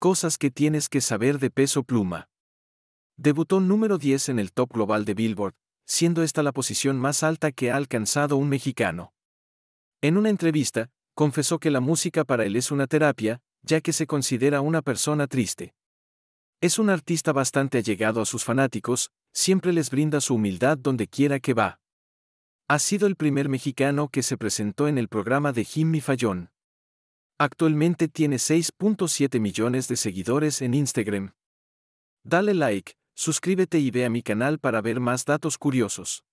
Cosas que tienes que saber de peso pluma. Debutó número 10 en el top global de Billboard, siendo esta la posición más alta que ha alcanzado un mexicano. En una entrevista, confesó que la música para él es una terapia, ya que se considera una persona triste. Es un artista bastante allegado a sus fanáticos, siempre les brinda su humildad donde quiera que va. Ha sido el primer mexicano que se presentó en el programa de Jimmy Fallon. Actualmente tiene 6.7 millones de seguidores en Instagram. Dale like, suscríbete y ve a mi canal para ver más datos curiosos.